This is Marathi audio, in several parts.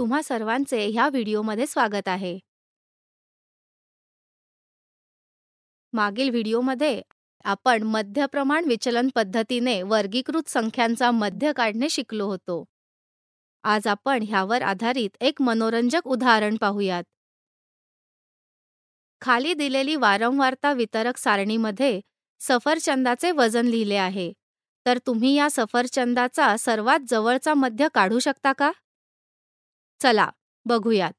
तुम्हा सर्वांचे ह्या व्हिडिओमध्ये स्वागत आहे. मागील व्हिडिओमध्ये आपण मध्य प्रमाण विचलन पद्धतीने वर्गीकृत संख्यांचा मध्य काढणे शिकलो होतो. आज आपण ह्यावर आधारित एक मनोरंजक उदाहरण पाहूयात. खाली दिलेली वारंवारता वितरक सारणीमध्ये सफरचंदाचे वजन लिहिले आहे तर तुम्ही या सफरचंदाचा सर्वात जवळचा मध्य काढू शकता का चला बघूयात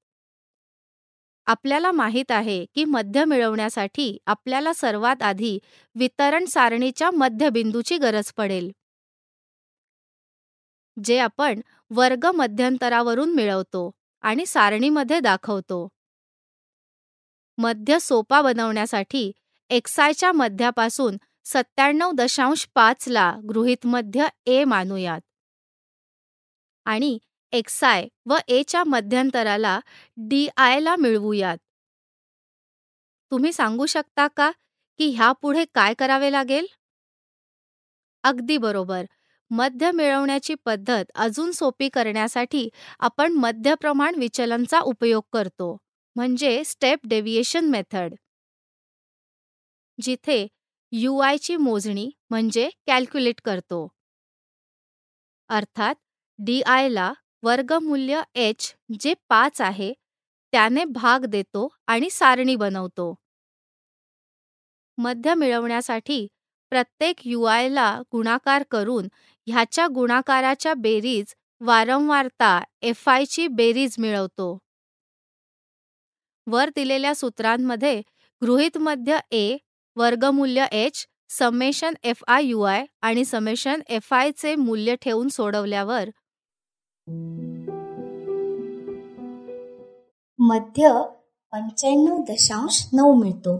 आपल्याला माहित आहे की मध्य मिळवण्यासाठी आपल्याला सर्वात आधी वितरण सारणीच्या मध्यबिंदूची गरज पडेल जे आपण वर्ग मध्यंतरावरून मिळवतो आणि सारणीमध्ये दाखवतो मध्य सोपा बनवण्यासाठी एक्सायच्या मध्यापासून सत्त्याण्णव दशांश पाचला गृहीत मध्य ए मानूयात आणि एक्स आय व एच्या डी डीआयला मिळवूयात तुम्ही सांगू शकता का की ह्यापुढे काय करावे लागेल अगदी बरोबर मध्य मिळवण्याची पद्धत अजून सोपी करण्यासाठी आपण मध्य प्रमाण विचलनचा उपयोग करतो म्हणजे स्टेप डेव्हिएशन मेथड जिथे यू ची मोजणी म्हणजे कॅल्क्युलेट करतो अर्थात डी आयला वर्गमूल्य एच जे पाच आहे त्याने भाग देतो आणि सारणी बनवतो मध्य मिळवण्यासाठी प्रत्येक युआयला गुणाकार करून ह्याच्या गुणाकाराच्या बेरीज वारंवारता एफ ची बेरीज मिळवतो वर दिलेल्या सूत्रांमध्ये गृहित मध्य ए वर्गमूल्य h summation f i u i आणि समेशन एफ आयचे मूल्य ठेवून सोडवल्यावर मध्य पंच्याण्णव दशांश मिळतो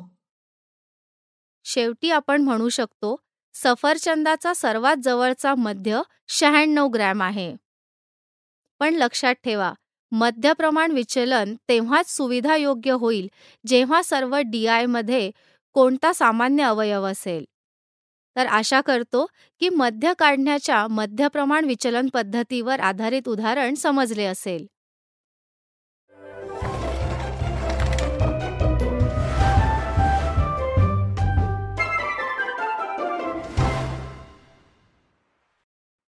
शेवटी आपण म्हणू शकतो सफरचंदाचा सर्वात जवळचा मध्य शहाण्णव ग्रॅम आहे पण लक्षात ठेवा मध्य प्रमाण विचलन तेव्हाच सुविधा योग्य होईल जेव्हा सर्व डी आयमध्ये कोणता सामान्य अवयव असेल तर आशा करतो की मध्य काढण्याच्या मध्यप्रमाण विचलन पद्धतीवर आधारित उदाहरण समजले असेल